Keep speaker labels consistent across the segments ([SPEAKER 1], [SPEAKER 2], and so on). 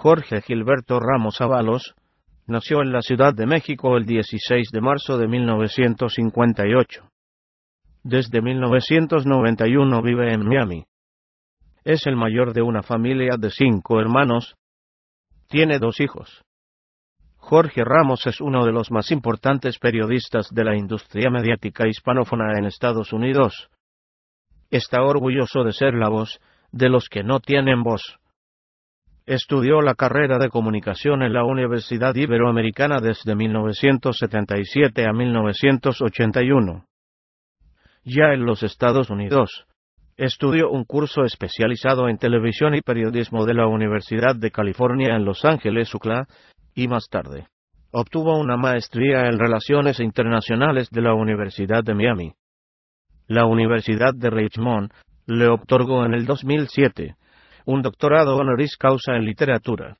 [SPEAKER 1] Jorge Gilberto Ramos Avalos nació en la Ciudad de México el 16 de marzo de 1958. Desde 1991 vive en Miami. Es el mayor de una familia de cinco hermanos. Tiene dos hijos. Jorge Ramos es uno de los más importantes periodistas de la industria mediática hispanófona en Estados Unidos. Está orgulloso de ser la voz de los que no tienen voz. Estudió la carrera de comunicación en la Universidad Iberoamericana desde 1977 a 1981. Ya en los Estados Unidos, estudió un curso especializado en televisión y periodismo de la Universidad de California en Los Ángeles, UCLA, y más tarde obtuvo una maestría en Relaciones Internacionales de la Universidad de Miami. La Universidad de Richmond le otorgó en el 2007 un doctorado honoris causa en literatura.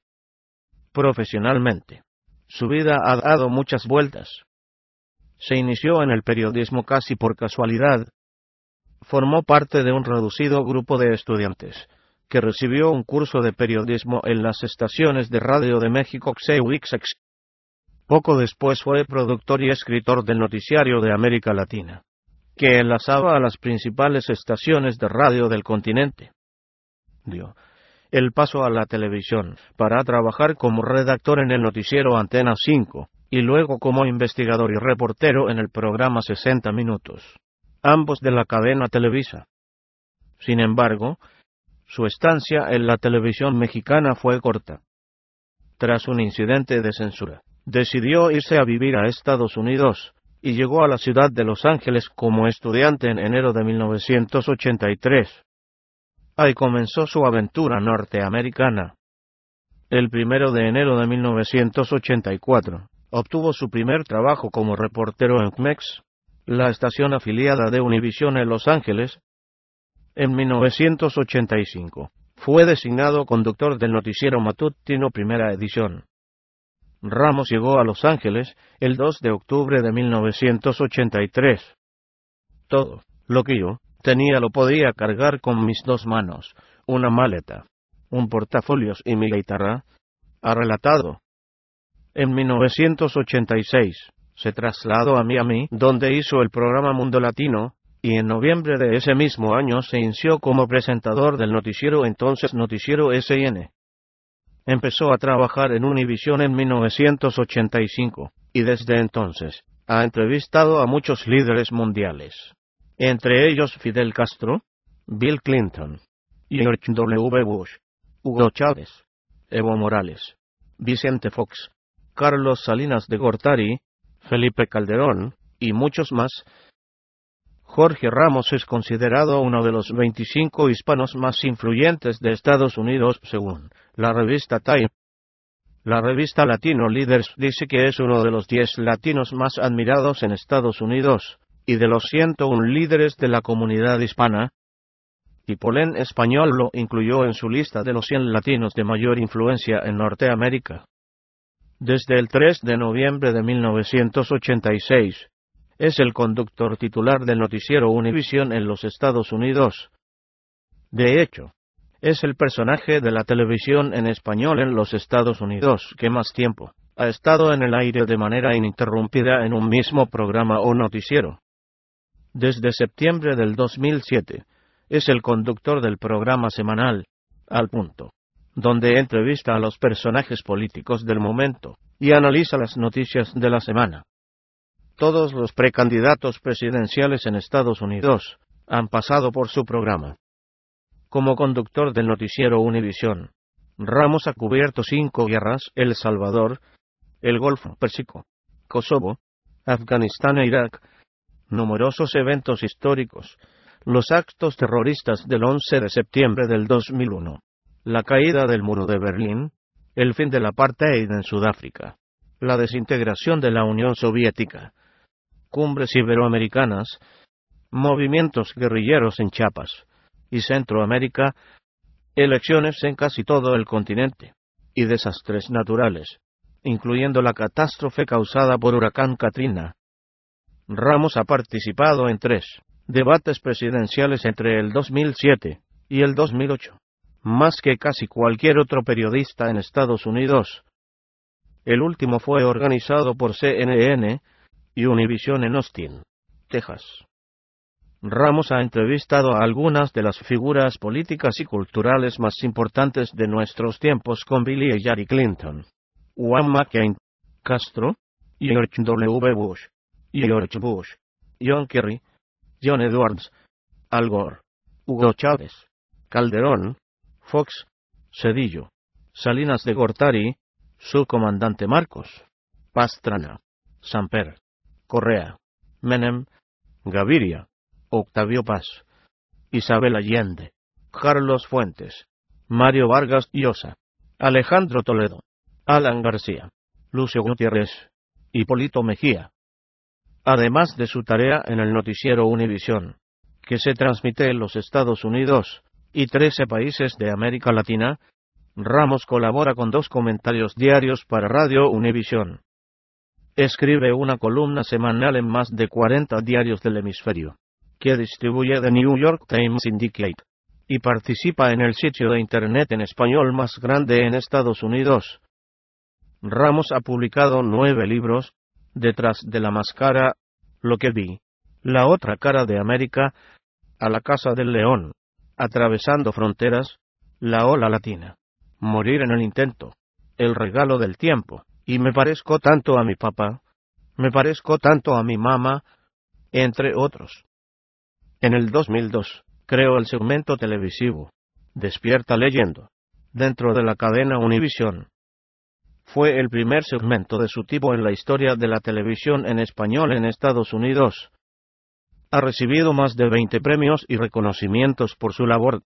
[SPEAKER 1] Profesionalmente, su vida ha dado muchas vueltas. Se inició en el periodismo casi por casualidad. Formó parte de un reducido grupo de estudiantes que recibió un curso de periodismo en las estaciones de radio de México XEUXX. Poco después fue productor y escritor del noticiario de América Latina, que enlazaba a las principales estaciones de radio del continente. Dio el paso a la televisión para trabajar como redactor en el noticiero Antena 5 y luego como investigador y reportero en el programa 60 Minutos, ambos de la cadena Televisa. Sin embargo, su estancia en la televisión mexicana fue corta. Tras un incidente de censura, decidió irse a vivir a Estados Unidos y llegó a la ciudad de Los Ángeles como estudiante en enero de 1983. Ahí comenzó su aventura norteamericana. El primero de enero de 1984, obtuvo su primer trabajo como reportero en CMEX, la estación afiliada de Univision en Los Ángeles, en 1985. Fue designado conductor del noticiero matutino Primera Edición. Ramos llegó a Los Ángeles el 2 de octubre de 1983. Todo lo que yo tenía lo podía cargar con mis dos manos, una maleta, un portafolios y mi guitarra, ha relatado. En 1986 se trasladó a Miami, donde hizo el programa Mundo Latino, y en noviembre de ese mismo año se inició como presentador del noticiero entonces Noticiero SN. Empezó a trabajar en Univision en 1985, y desde entonces, ha entrevistado a muchos líderes mundiales, entre ellos Fidel Castro, Bill Clinton, George W. Bush, Hugo Chávez, Evo Morales, Vicente Fox, Carlos Salinas de Gortari, Felipe Calderón, y muchos más, Jorge Ramos es considerado uno de los 25 hispanos más influyentes de Estados Unidos según la revista Time. La revista Latino Leaders dice que es uno de los 10 latinos más admirados en Estados Unidos y de los 101 líderes de la comunidad hispana. Tipolén Español lo incluyó en su lista de los 100 latinos de mayor influencia en Norteamérica. Desde el 3 de noviembre de 1986, es el conductor titular del noticiero Univision en los Estados Unidos. De hecho, es el personaje de la televisión en español en los Estados Unidos que más tiempo ha estado en el aire de manera ininterrumpida en un mismo programa o noticiero. Desde septiembre del 2007, es el conductor del programa semanal, Al Punto, donde entrevista a los personajes políticos del momento y analiza las noticias de la semana. Todos los precandidatos presidenciales en Estados Unidos han pasado por su programa. Como conductor del noticiero Univisión, Ramos ha cubierto cinco guerras, El Salvador, el Golfo Pérsico, Kosovo, Afganistán e Irak, numerosos eventos históricos, los actos terroristas del 11 de septiembre del 2001, la caída del muro de Berlín, el fin de la apartheid en Sudáfrica, la desintegración de la Unión Soviética, cumbres iberoamericanas, movimientos guerrilleros en Chiapas y Centroamérica, elecciones en casi todo el continente y desastres naturales, incluyendo la catástrofe causada por huracán Katrina. Ramos ha participado en tres debates presidenciales entre el 2007 y el 2008, más que casi cualquier otro periodista en Estados Unidos. El último fue organizado por CNN y Univision en Austin, Texas. Ramos ha entrevistado a algunas de las figuras políticas y culturales más importantes de nuestros tiempos con Billy y Jerry Clinton, Juan McCain, Castro, George W. Bush, George Bush, John Kerry, John Edwards, Al Gore, Hugo Chávez, Calderón, Fox, Cedillo, Salinas de Gortari, su comandante Marcos, Pastrana, Samper, Correa, Menem, Gaviria, Octavio Paz, Isabel Allende, Carlos Fuentes, Mario Vargas Llosa, Alejandro Toledo, Alan García, Lucio Gutiérrez, Hipólito Mejía. Además de su tarea en el noticiero Univisión, que se transmite en los Estados Unidos y 13 países de América Latina, Ramos colabora con dos comentarios diarios para Radio Univisión. Escribe una columna semanal en más de 40 diarios del hemisferio, que distribuye The New York Times Syndicate, y participa en el sitio de Internet en español más grande en Estados Unidos. Ramos ha publicado nueve libros, Detrás de la Máscara, Lo que vi, La otra cara de América, A la Casa del León, Atravesando Fronteras, La Ola Latina, Morir en el Intento, El Regalo del Tiempo, y me parezco tanto a mi papá, me parezco tanto a mi mamá, entre otros. En el 2002, creo el segmento televisivo Despierta leyendo, dentro de la cadena Univisión. Fue el primer segmento de su tipo en la historia de la televisión en español en Estados Unidos. Ha recibido más de 20 premios y reconocimientos por su labor